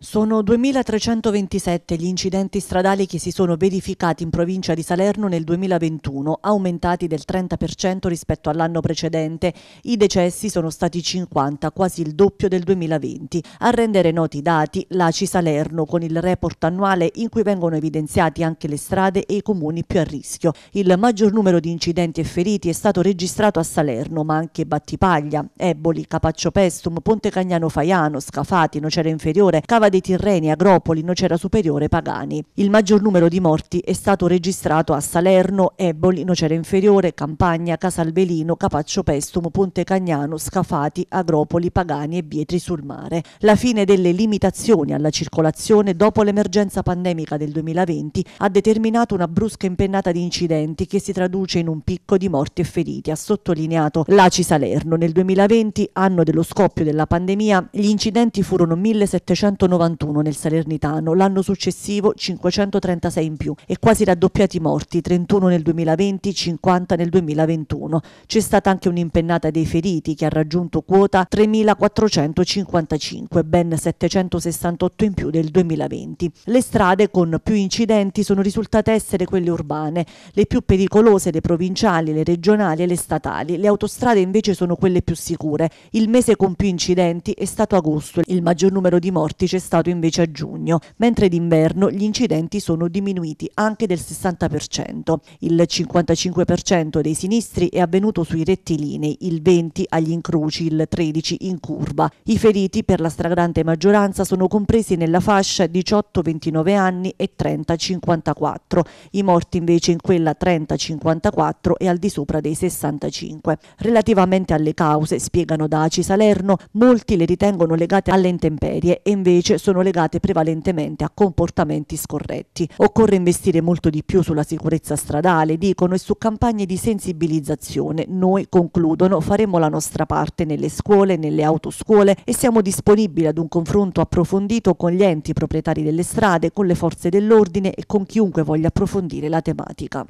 Sono 2.327 gli incidenti stradali che si sono verificati in provincia di Salerno nel 2021, aumentati del 30% rispetto all'anno precedente. I decessi sono stati 50, quasi il doppio del 2020. A rendere noti i dati, l'ACI Salerno, con il report annuale in cui vengono evidenziati anche le strade e i comuni più a rischio. Il maggior numero di incidenti e feriti è stato registrato a Salerno, ma anche Battipaglia, Eboli, Capaccio Pestum, Ponte Cagnano Faiano, Scafati, Nocera Inferiore, Cava Riva dei Tirreni, Agropoli, Nocera Superiore, Pagani. Il maggior numero di morti è stato registrato a Salerno, Eboli, Nocera Inferiore, Campagna, Casalbelino, Capaccio Pestum, Ponte Cagnano, Scafati, Agropoli, Pagani e Bietri sul Mare. La fine delle limitazioni alla circolazione dopo l'emergenza pandemica del 2020 ha determinato una brusca impennata di incidenti che si traduce in un picco di morti e feriti, ha sottolineato l'ACI Salerno. Nel 2020, anno dello scoppio della pandemia, gli incidenti furono 1790 191 nel Salernitano, l'anno successivo 536 in più e quasi raddoppiati i morti, 31 nel 2020, 50 nel 2021. C'è stata anche un'impennata dei feriti che ha raggiunto quota 3.455, ben 768 in più del 2020. Le strade con più incidenti sono risultate essere quelle urbane, le più pericolose le provinciali, le regionali e le statali. Le autostrade invece sono quelle più sicure. Il mese con più incidenti è stato agosto, il maggior numero di morti c'è stato stato invece a giugno, mentre d'inverno gli incidenti sono diminuiti anche del 60%. Il 55% dei sinistri è avvenuto sui rettilinei, il 20% agli incroci, il 13% in curva. I feriti per la stragrande maggioranza sono compresi nella fascia 18-29 anni e 30-54, i morti invece in quella 30-54 e al di sopra dei 65. Relativamente alle cause, spiegano da Aci Salerno, molti le ritengono legate alle intemperie e invece sono legate prevalentemente a comportamenti scorretti. Occorre investire molto di più sulla sicurezza stradale, dicono, e su campagne di sensibilizzazione. Noi, concludono, faremo la nostra parte nelle scuole, nelle autoscuole e siamo disponibili ad un confronto approfondito con gli enti proprietari delle strade, con le forze dell'ordine e con chiunque voglia approfondire la tematica.